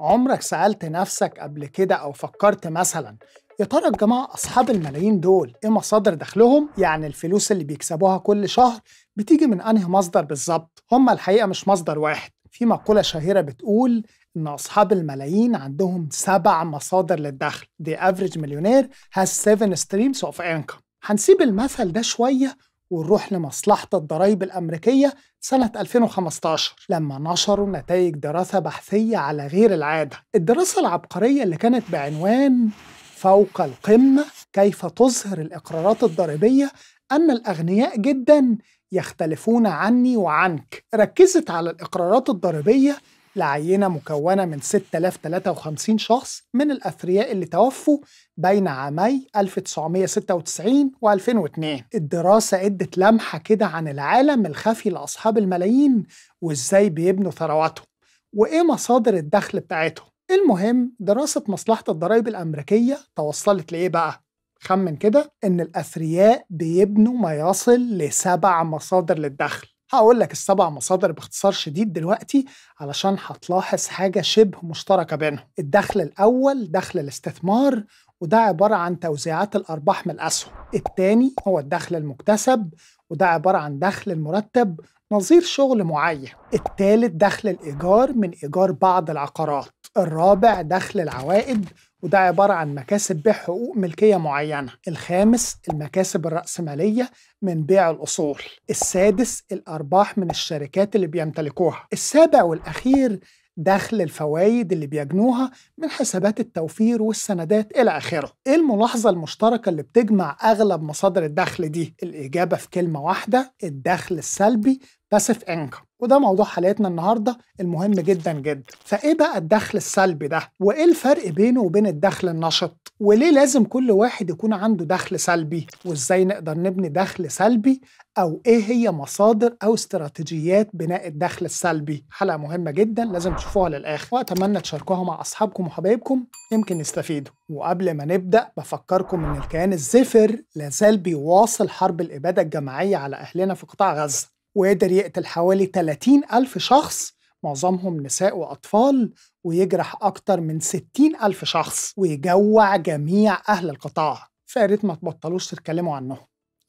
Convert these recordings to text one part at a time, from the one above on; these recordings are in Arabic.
عمرك سألت نفسك قبل كده أو فكرت مثلا يا ترى الجماعة أصحاب الملايين دول إيه مصادر دخلهم؟ يعني الفلوس اللي بيكسبوها كل شهر بتيجي من أنهي مصدر بالظبط؟ هما الحقيقة مش مصدر واحد، في مقولة شهيرة بتقول إن أصحاب الملايين عندهم سبع مصادر للدخل، The average millionaire has seven streams of income. هنسيب المثل ده شوية ونروح لمصلحة الضرائب الأمريكية سنة 2015 لما نشروا نتائج دراسة بحثية على غير العادة الدراسة العبقرية اللي كانت بعنوان فوق القمة كيف تظهر الإقرارات الضريبية أن الأغنياء جدا يختلفون عني وعنك ركزت على الإقرارات الضريبية لعينة مكونة من 6053 شخص من الأثرياء اللي توفوا بين عامي 1996 و2002 الدراسة ادت لمحة كده عن العالم الخفي لأصحاب الملايين وإزاي بيبنوا ثرواتهم وإيه مصادر الدخل بتاعتهم المهم دراسة مصلحة الضرائب الأمريكية توصلت لإيه بقى؟ خمن كده إن الأثرياء بيبنوا ما يصل لسبع مصادر للدخل هقول لك السبع مصادر باختصار شديد دلوقتي علشان هتلاحظ حاجة شبه مشتركة بينهم الدخل الأول دخل الاستثمار وده عبارة عن توزيعات الأرباح من الأسهم الثاني هو الدخل المكتسب وده عبارة عن دخل المرتب نظير شغل معين الثالث دخل الإيجار من إيجار بعض العقارات الرابع دخل العوائد وده عبارة عن مكاسب بيع حقوق ملكية معينة الخامس المكاسب الرأسمالية من بيع الأصول السادس الأرباح من الشركات اللي بيمتلكوها السابع والأخير دخل الفوائد اللي بيجنوها من حسابات التوفير والسندات إلى آخره إيه الملاحظة المشتركة اللي بتجمع أغلب مصادر الدخل دي؟ الإجابة في كلمة واحدة الدخل السلبي passive انكم وده موضوع حلقتنا النهارده المهم جدا جدا فايه بقى الدخل السلبي ده وايه الفرق بينه وبين الدخل النشط وليه لازم كل واحد يكون عنده دخل سلبي وازاي نقدر نبني دخل سلبي او ايه هي مصادر او استراتيجيات بناء الدخل السلبي حلقه مهمه جدا لازم تشوفوها للاخر واتمنى تشاركوها مع اصحابكم وحبايبكم يمكن يستفيدوا وقبل ما نبدا بفكركم ان الكيان الزفر لازال بيواصل حرب الاباده الجماعيه على اهلنا في قطاع غزه وقدر يقتل حوالي 30 ألف شخص معظمهم نساء وأطفال ويجرح أكتر من 60 ألف شخص ويجوع جميع أهل القطاع فياريت ما تبطلوش تتكلموا عنهم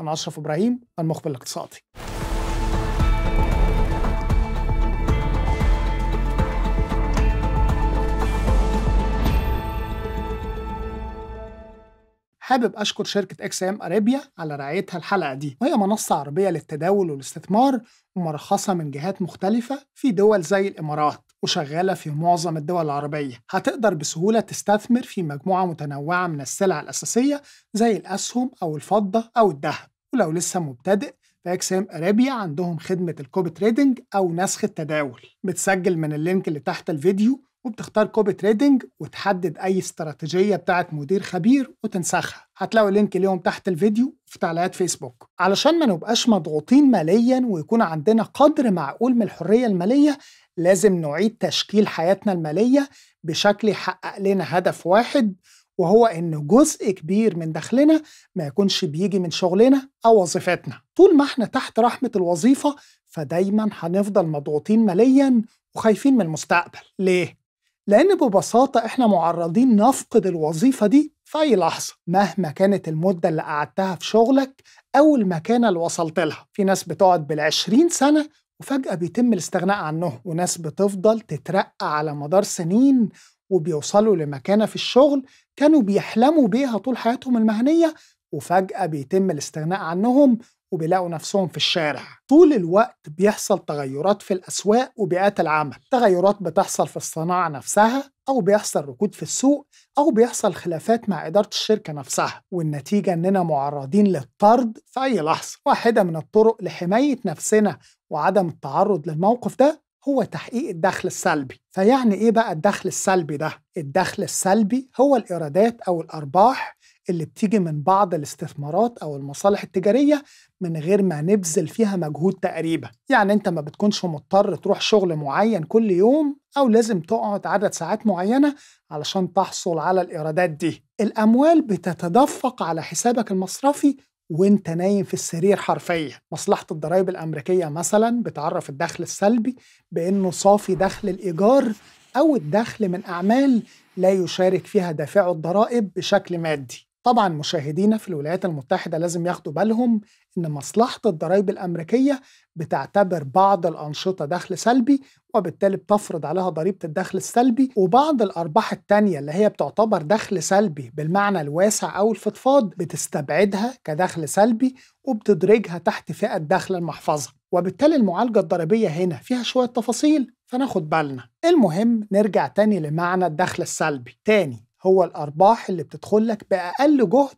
أنا أشرف إبراهيم المخبر الاقتصادي حابب أشكر شركة اكس ام أرابيا على رعايتها الحلقة دي وهي منصة عربية للتداول والاستثمار ومرخصة من جهات مختلفة في دول زي الإمارات وشغالة في معظم الدول العربية هتقدر بسهولة تستثمر في مجموعة متنوعة من السلع الأساسية زي الأسهم أو الفضة أو الذهب ولو لسه مبتدئ فاكسام ارابيا عندهم خدمة الكوبي تريدنج أو نسخ التداول بتسجل من اللينك اللي تحت الفيديو وبتختار كوبي تريدنج وتحدد أي استراتيجية بتاعت مدير خبير وتنسخها هتلاقوا لينك ليهم تحت الفيديو في تعليقات فيسبوك علشان ما نبقاش مضغوطين ماليا ويكون عندنا قدر معقول من الحرية المالية لازم نعيد تشكيل حياتنا المالية بشكل يحقق لنا هدف واحد وهو إن جزء كبير من دخلنا ما يكونش بيجي من شغلنا أو وظيفتنا طول ما احنا تحت رحمة الوظيفة فدايما هنفضل مضغوطين ماليا وخايفين من المستقبل ليه؟ لأن ببساطة إحنا معرضين نفقد الوظيفة دي في أي لحظة مهما كانت المدة اللي قعدتها في شغلك أو المكانة اللي وصلت لها في ناس بتقعد بالعشرين سنة وفجأة بيتم الاستغناء عنهم وناس بتفضل تترقى على مدار سنين وبيوصلوا لمكانة في الشغل كانوا بيحلموا بيها طول حياتهم المهنية وفجأة بيتم الاستغناء عنهم وبيلاقوا نفسهم في الشارع طول الوقت بيحصل تغيرات في الأسواق وبيئات العمل تغيرات بتحصل في الصناعة نفسها أو بيحصل ركود في السوق أو بيحصل خلافات مع إدارة الشركة نفسها والنتيجة إننا معرضين للطرد في أي لحظة واحدة من الطرق لحماية نفسنا وعدم التعرض للموقف ده هو تحقيق الدخل السلبي فيعني ايه بقى الدخل السلبي ده الدخل السلبي هو الايرادات او الارباح اللي بتيجي من بعض الاستثمارات أو المصالح التجارية من غير ما نبذل فيها مجهود تقريبا يعني أنت ما بتكونش مضطر تروح شغل معين كل يوم أو لازم تقعد عدد ساعات معينة علشان تحصل على الإيرادات دي الأموال بتتدفق على حسابك المصرفي وانت نايم في السرير حرفيا مصلحة الضرائب الأمريكية مثلا بتعرف الدخل السلبي بأنه صافي دخل الإيجار أو الدخل من أعمال لا يشارك فيها دافعه الضرائب بشكل مادي طبعا مشاهدينا في الولايات المتحدة لازم ياخدوا بالهم إن مصلحة الضرائب الأمريكية بتعتبر بعض الأنشطة دخل سلبي وبالتالي بتفرض عليها ضريبة الدخل السلبي وبعض الأرباح التانية اللي هي بتعتبر دخل سلبي بالمعنى الواسع أو الفضفاض بتستبعدها كدخل سلبي وبتدرجها تحت فئة دخل المحفظة وبالتالي المعالجة الضريبية هنا فيها شوية تفاصيل فناخد بالنا المهم نرجع تاني لمعنى الدخل السلبي تاني هو الأرباح اللي بتدخل لك بأقل جهد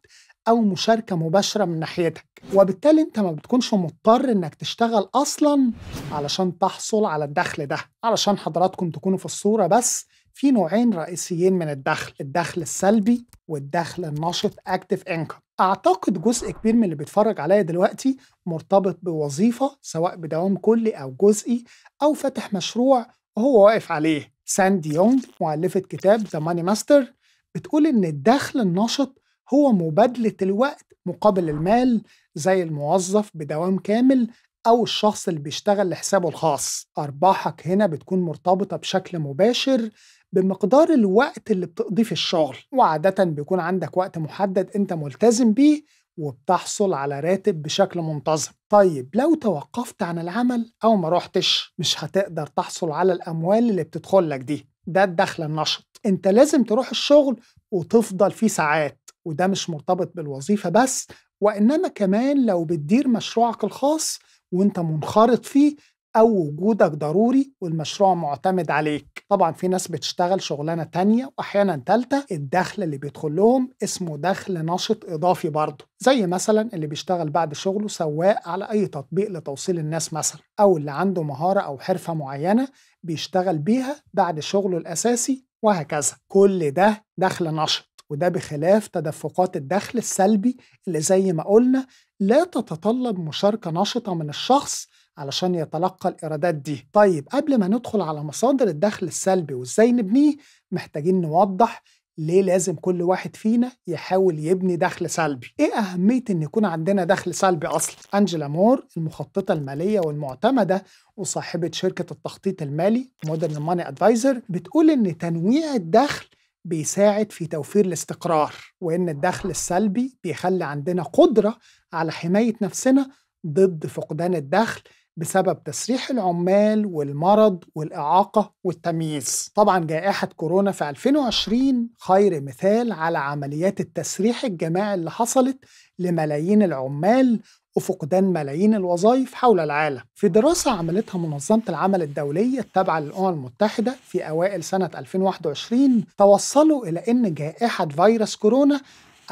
أو مشاركة مباشرة من ناحيتك وبالتالي أنت ما بتكونش مضطر إنك تشتغل أصلا علشان تحصل على الدخل ده علشان حضراتكم تكونوا في الصورة بس في نوعين رئيسيين من الدخل الدخل السلبي والدخل النشط اكتف انكم اعتقد جزء كبير من اللي بيتفرج عليا دلوقتي مرتبط بوظيفه سواء بدوام كلي او جزئي او فاتح مشروع وهو واقف عليه ساندي يونغ مؤلفة كتاب ذا ماني ماستر بتقول إن الدخل النشط هو مبادلة الوقت مقابل المال زي الموظف بدوام كامل أو الشخص اللي بيشتغل لحسابه الخاص أرباحك هنا بتكون مرتبطة بشكل مباشر بمقدار الوقت اللي بتقضيه في الشغل وعادة بيكون عندك وقت محدد أنت ملتزم بيه وبتحصل على راتب بشكل منتظم طيب لو توقفت عن العمل أو ما روحتش مش هتقدر تحصل على الأموال اللي بتدخل لك دي ده الدخل النشط انت لازم تروح الشغل وتفضل فيه ساعات وده مش مرتبط بالوظيفة بس وإنما كمان لو بتدير مشروعك الخاص وانت منخرط فيه أو وجودك ضروري والمشروع معتمد عليك طبعا في ناس بتشتغل شغلانة تانية وأحيانا تالتة الدخل اللي بيدخل لهم اسمه دخل نشط إضافي برضه زي مثلا اللي بيشتغل بعد شغله سواق على أي تطبيق لتوصيل الناس مثلا أو اللي عنده مهارة أو حرفة معينة بيشتغل بيها بعد شغله الأساسي وهكذا كل ده دخل نشط وده بخلاف تدفقات الدخل السلبي اللي زي ما قلنا لا تتطلب مشاركة نشطة من الشخص علشان يتلقى الإيرادات دي طيب قبل ما ندخل على مصادر الدخل السلبي وإزاي نبنيه محتاجين نوضح ليه لازم كل واحد فينا يحاول يبني دخل سلبي ايه اهميه ان يكون عندنا دخل سلبي اصلا انجلا مور المخططه الماليه والمعتمده وصاحبه شركه التخطيط المالي مودرن ماني ادفايزر بتقول ان تنويع الدخل بيساعد في توفير الاستقرار وان الدخل السلبي بيخلي عندنا قدره على حمايه نفسنا ضد فقدان الدخل بسبب تسريح العمال والمرض والإعاقة والتمييز طبعا جائحة كورونا في 2020 خير مثال على عمليات التسريح الجماعي اللي حصلت لملايين العمال وفقدان ملايين الوظائف حول العالم في دراسة عملتها منظمة العمل الدولية التابعة للأمم المتحدة في أوائل سنة 2021 توصلوا إلى أن جائحة فيروس كورونا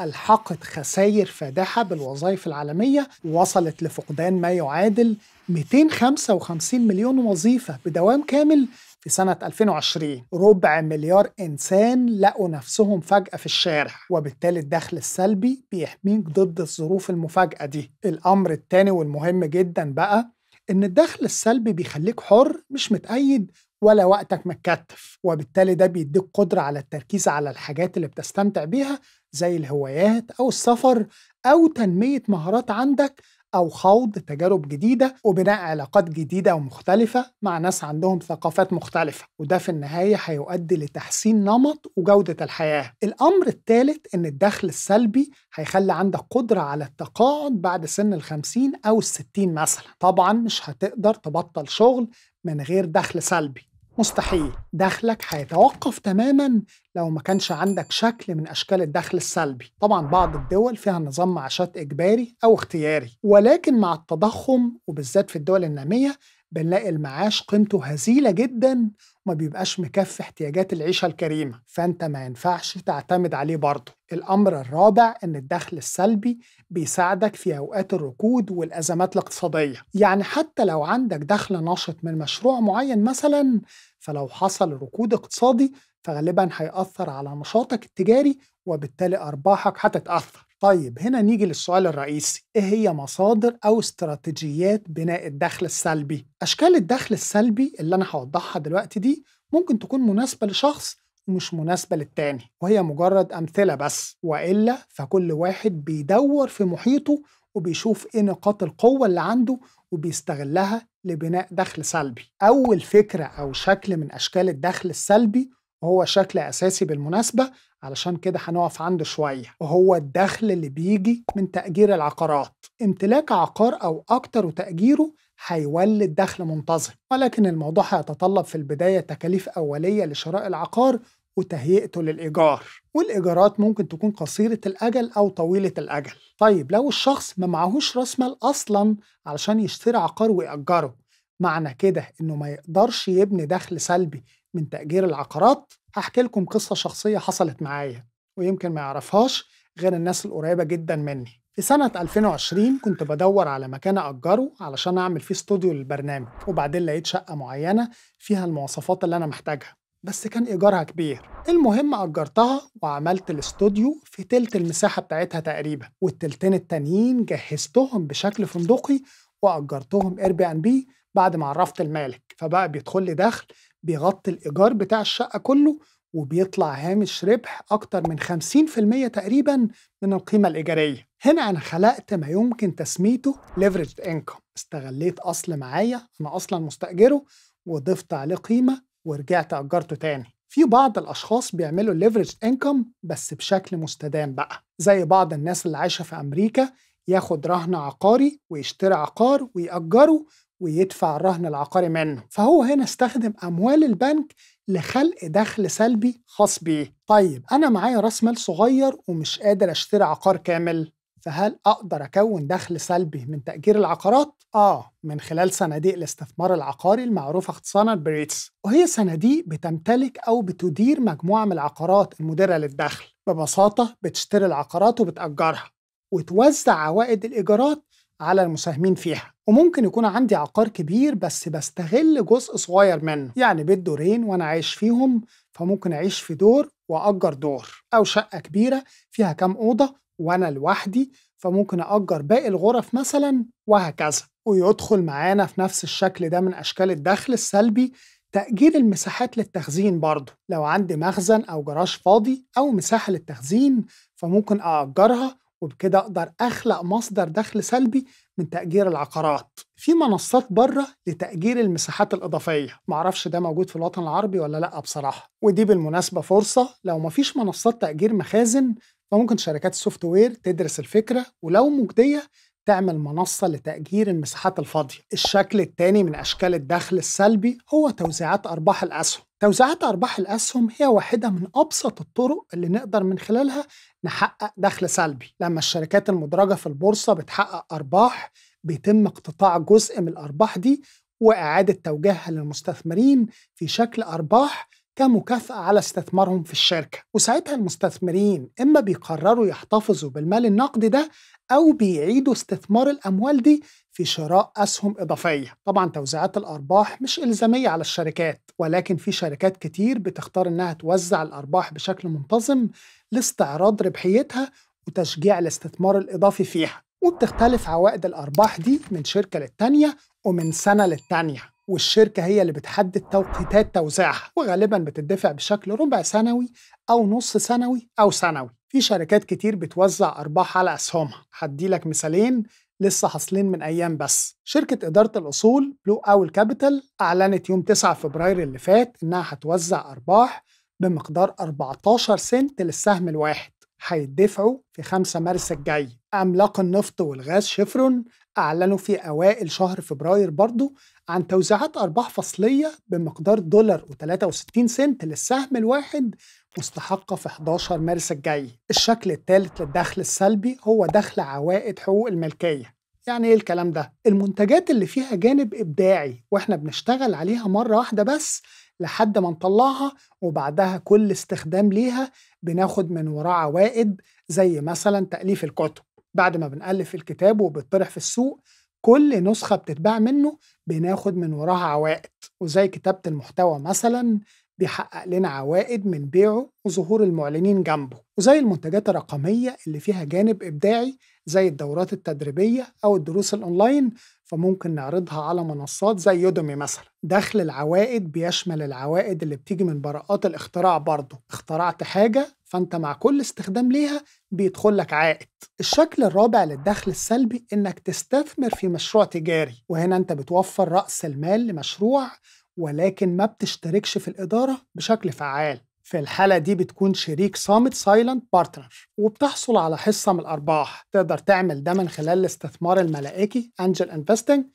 ألحقت خسائر فادحة بالوظائف العالمية وصلت لفقدان ما يعادل 255 مليون وظيفة بدوام كامل في سنة 2020 ربع مليار إنسان لقوا نفسهم فجأة في الشارع وبالتالي الدخل السلبي بيحميك ضد الظروف المفاجأة دي الأمر الثاني والمهم جدا بقى إن الدخل السلبي بيخليك حر مش متقيد ولا وقتك متكتف وبالتالي ده بيديك قدرة على التركيز على الحاجات اللي بتستمتع بيها زي الهوايات أو السفر أو تنمية مهارات عندك أو خوض تجارب جديدة وبناء علاقات جديدة ومختلفة مع ناس عندهم ثقافات مختلفة وده في النهاية هيؤدي لتحسين نمط وجودة الحياة الأمر الثالث إن الدخل السلبي هيخلي عندك قدرة على التقاعد بعد سن الخمسين أو الستين مثلا طبعا مش هتقدر تبطل شغل من غير دخل سلبي مستحيل دخلك هيتوقف تماما لو ما كانش عندك شكل من أشكال الدخل السلبي طبعا بعض الدول فيها نظام معاشات إجباري أو اختياري ولكن مع التضخم وبالذات في الدول النامية بنلاقي المعاش قيمته هزيلة جدا وما بيبقاش مكفي احتياجات العيشة الكريمة فأنت ما ينفعش تعتمد عليه برضه الأمر الرابع إن الدخل السلبي بيساعدك في أوقات الركود والأزمات الاقتصادية يعني حتى لو عندك دخل نشط من مشروع معين مثلا فلو حصل ركود اقتصادي فغالبا هيأثر على نشاطك التجاري وبالتالي أرباحك هتتأثر طيب هنا نيجي للسؤال الرئيسي ايه هي مصادر او استراتيجيات بناء الدخل السلبي اشكال الدخل السلبي اللي انا هوضحها دلوقتي دي ممكن تكون مناسبه لشخص ومش مناسبه للتاني وهي مجرد امثله بس والا فكل واحد بيدور في محيطه وبيشوف ايه نقاط القوه اللي عنده وبيستغلها لبناء دخل سلبي اول فكره او شكل من اشكال الدخل السلبي وهو شكل اساسي بالمناسبه علشان كده هنقف عنده شوية وهو الدخل اللي بيجي من تأجير العقارات امتلاك عقار أو أكتر وتأجيره هيولد دخل منتظم ولكن الموضوع هيتطلب في البداية تكاليف أولية لشراء العقار وتهيئته للإيجار والإيجارات ممكن تكون قصيرة الأجل أو طويلة الأجل طيب لو الشخص ما معهوش رأس مال أصلا علشان يشتري عقار ويأجره معنى كده إنه ما يقدرش يبني دخل سلبي من تأجير العقارات هحكي لكم قصة شخصية حصلت معايا ويمكن ما يعرفهاش غير الناس القريبة جدا مني في سنة 2020 كنت بدور على مكان أجره علشان أعمل فيه استوديو للبرنامج وبعدين لقيت شقة معينة فيها المواصفات اللي أنا محتاجها بس كان إيجارها كبير المهم أجرتها وعملت الاستوديو في تلت المساحة بتاعتها تقريبا والتلتين التانيين جهزتهم بشكل فندقي وأجرتهم اير بي ان بي بعد ما عرفت المالك فبقى بيدخل لي دخل بيغطي الإيجار بتاع الشقة كله وبيطلع هامش ربح أكتر من 50% تقريبا من القيمة الإيجارية هنا أنا خلقت ما يمكن تسميته leveraged income استغليت أصل معايا أنا أصلا مستأجره وضفت عليه قيمة ورجعت أجرته تاني في بعض الأشخاص بيعملوا leveraged income بس بشكل مستدام بقى زي بعض الناس اللي عايشة في أمريكا ياخد رهن عقاري ويشتري عقار ويأجره ويدفع الرهن العقاري منه فهو هنا استخدم أموال البنك لخلق دخل سلبي خاص بيه طيب أنا معايا رأس مال صغير ومش قادر أشتري عقار كامل فهل أقدر أكون دخل سلبي من تأجير العقارات؟ آه من خلال صناديق الاستثمار العقاري المعروفة اختصارا بريتس وهي صناديق بتمتلك أو بتدير مجموعة من العقارات المديرة للدخل ببساطة بتشتري العقارات وبتأجرها وتوزع عوائد الإيجارات على المساهمين فيها وممكن يكون عندي عقار كبير بس بستغل جزء صغير منه يعني بيت دورين وانا عايش فيهم فممكن اعيش في دور واجر دور او شقه كبيره فيها كام اوضه وانا لوحدي فممكن اجر باقي الغرف مثلا وهكذا ويدخل معانا في نفس الشكل ده من اشكال الدخل السلبي تأجير المساحات للتخزين برضه لو عندي مخزن أو جراج فاضي أو مساحة للتخزين فممكن أأجرها وبكده أقدر أخلق مصدر دخل سلبي من تأجير العقارات في منصات بره لتأجير المساحات الإضافية معرفش ده موجود في الوطن العربي ولا لأ بصراحة ودي بالمناسبة فرصة لو مفيش منصات تأجير مخازن فممكن شركات السوفت وير تدرس الفكرة ولو مجدية تعمل منصة لتأجير المساحات الفاضية الشكل الثاني من أشكال الدخل السلبي هو توزيعات أرباح الأسهم توزيعات أرباح الأسهم هي واحدة من أبسط الطرق اللي نقدر من خلالها نحقق دخل سلبي لما الشركات المدرجة في البورصة بتحقق أرباح بيتم اقتطاع جزء من الأرباح دي وإعادة توجيهها للمستثمرين في شكل أرباح كمكافأة على استثمارهم في الشركة وساعتها المستثمرين إما بيقرروا يحتفظوا بالمال النقدي ده أو بيعيدوا استثمار الأموال دي في شراء أسهم إضافية طبعا توزيعات الأرباح مش إلزامية على الشركات ولكن في شركات كتير بتختار إنها توزع الأرباح بشكل منتظم لاستعراض ربحيتها وتشجيع الاستثمار الإضافي فيها وبتختلف عوائد الأرباح دي من شركة للتانية ومن سنة للتانية والشركة هي اللي بتحدد توقيتات توزيعها وغالبا بتدفع بشكل ربع سنوي أو نص سنوي أو سنوي في شركات كتير بتوزع أرباح على أسهمها هديلك مثالين لسه حاصلين من ايام بس شركه اداره الاصول بلو اول كابيتال اعلنت يوم 9 فبراير اللي فات انها هتوزع ارباح بمقدار 14 سنت للسهم الواحد هيدفعوا في 5 مارس الجاي عملاق النفط والغاز شفرون أعلنوا في أوائل شهر فبراير برضو عن توزيعات أرباح فصلية بمقدار دولار و63 سنت للسهم الواحد مستحقة في 11 مارس الجاي الشكل الثالث للدخل السلبي هو دخل عوائد حقوق الملكية يعني ايه الكلام ده؟ المنتجات اللي فيها جانب إبداعي واحنا بنشتغل عليها مرة واحدة بس لحد ما نطلعها وبعدها كل استخدام ليها بناخد من وراه عوائد زي مثلا تأليف الكتب بعد ما بنألف الكتاب وبيطرح في السوق كل نسخة بتتباع منه بناخد من وراها عوائد وزي كتابة المحتوى مثلا بيحقق لنا عوائد من بيعه وظهور المعلنين جنبه وزي المنتجات الرقمية اللي فيها جانب إبداعي زي الدورات التدريبية أو الدروس الأونلاين فممكن نعرضها على منصات زي يودومي مثلا دخل العوائد بيشمل العوائد اللي بتيجي من براءات الاختراع برضه اخترعت حاجة فانت مع كل استخدام ليها بيدخل لك عائد الشكل الرابع للدخل السلبي انك تستثمر في مشروع تجاري وهنا انت بتوفر راس المال لمشروع ولكن ما بتشتركش في الاداره بشكل فعال في الحالة دي بتكون شريك صامت سايلنت بارتنر وبتحصل على حصة من الأرباح تقدر تعمل ده من خلال الاستثمار الملائكي أنجل انفستنج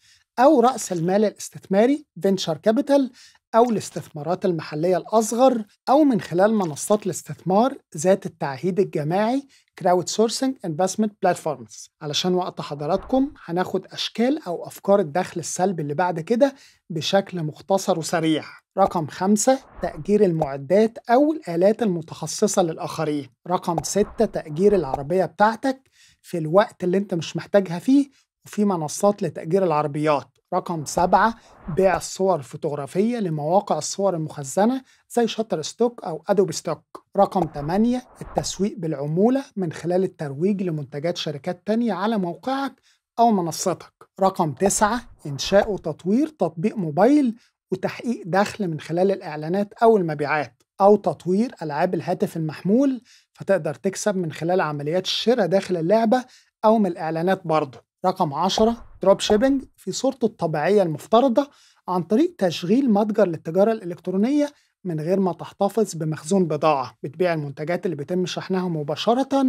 أو رأس المال الاستثماري فينشر كابيتال أو الاستثمارات المحلية الأصغر أو من خلال منصات الاستثمار ذات التعهيد الجماعي كراود سورسنج انفستمنت بلاتفورمز علشان وقت حضراتكم هناخد أشكال أو أفكار الدخل السلبي اللي بعد كده بشكل مختصر وسريع رقم خمسة تأجير المعدات أو الآلات المتخصصة للآخرين رقم ستة تأجير العربية بتاعتك في الوقت اللي انت مش محتاجها فيه وفي منصات لتأجير العربيات رقم سبعة بيع الصور الفوتوغرافية لمواقع الصور المخزنة زي شاتر ستوك أو أدوب ستوك رقم ثمانية التسويق بالعمولة من خلال الترويج لمنتجات شركات تانية على موقعك أو منصتك رقم تسعة إنشاء وتطوير تطبيق موبايل وتحقيق دخل من خلال الإعلانات أو المبيعات أو تطوير ألعاب الهاتف المحمول فتقدر تكسب من خلال عمليات الشراء داخل اللعبة أو من الإعلانات برضه رقم 10 دروب شيبنج في صورته الطبيعية المفترضة عن طريق تشغيل متجر للتجارة الإلكترونية من غير ما تحتفظ بمخزون بضاعة بتبيع المنتجات اللي بيتم شحنها مباشرة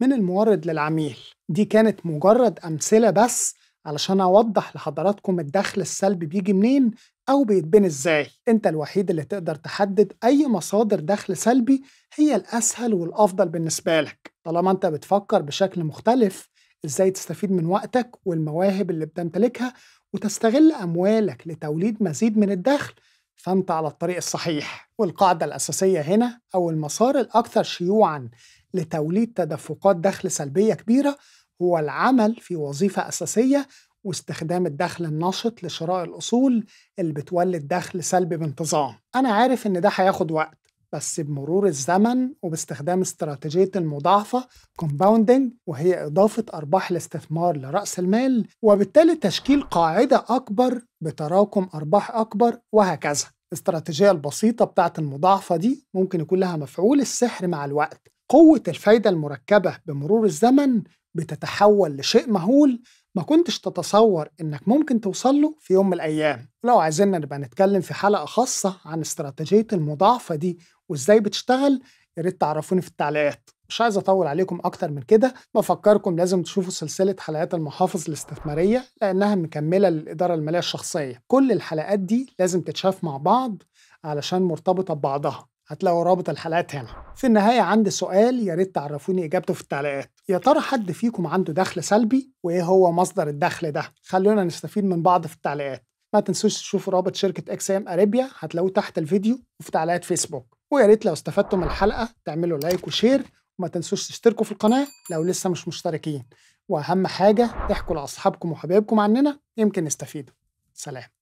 من المورد للعميل دي كانت مجرد أمثلة بس علشان أوضح لحضراتكم الدخل السلبي بيجي منين أو بيتبني إزاي أنت الوحيد اللي تقدر تحدد أي مصادر دخل سلبي هي الأسهل والأفضل بالنسبة لك طالما أنت بتفكر بشكل مختلف ازاي تستفيد من وقتك والمواهب اللي بتمتلكها وتستغل اموالك لتوليد مزيد من الدخل فانت على الطريق الصحيح والقاعده الاساسيه هنا او المسار الاكثر شيوعا لتوليد تدفقات دخل سلبيه كبيره هو العمل في وظيفه اساسيه واستخدام الدخل النشط لشراء الأصول اللي بتولد دخل سلبي بانتظام أنا عارف إن ده هياخد وقت بس بمرور الزمن وباستخدام استراتيجية المضاعفة كومباوندنج وهي إضافة أرباح الاستثمار لرأس المال وبالتالي تشكيل قاعدة أكبر بتراكم أرباح أكبر وهكذا الاستراتيجية البسيطة بتاعة المضاعفة دي ممكن يكون لها مفعول السحر مع الوقت قوة الفايدة المركبة بمرور الزمن بتتحول لشيء مهول ما كنتش تتصور إنك ممكن توصل له في يوم من الأيام لو عايزيننا نبقى نتكلم في حلقة خاصة عن استراتيجية المضاعفة دي وإزاي بتشتغل يا ريت تعرفوني في التعليقات مش عايز اطول عليكم اكتر من كده بفكركم لازم تشوفوا سلسله حلقات المحافظ الاستثماريه لانها مكمله للاداره الماليه الشخصيه كل الحلقات دي لازم تتشاف مع بعض علشان مرتبطه ببعضها هتلاقوا رابط الحلقات هنا في النهاية عندي سؤال يا ريت تعرفوني إجابته في التعليقات يا ترى حد فيكم عنده دخل سلبي وإيه هو مصدر الدخل ده خلونا نستفيد من بعض في التعليقات ما تنسوش تشوفوا رابط شركة اكس ام اريبيا هتلاقوه تحت الفيديو وفي تعليقات فيسبوك ويا ريت لو استفدتم من الحلقة تعملوا لايك وشير وما تنسوش تشتركوا في القناة لو لسه مش مشتركين وأهم حاجة تحكوا لأصحابكم وحبايبكم عننا يمكن نستفيدوا سلام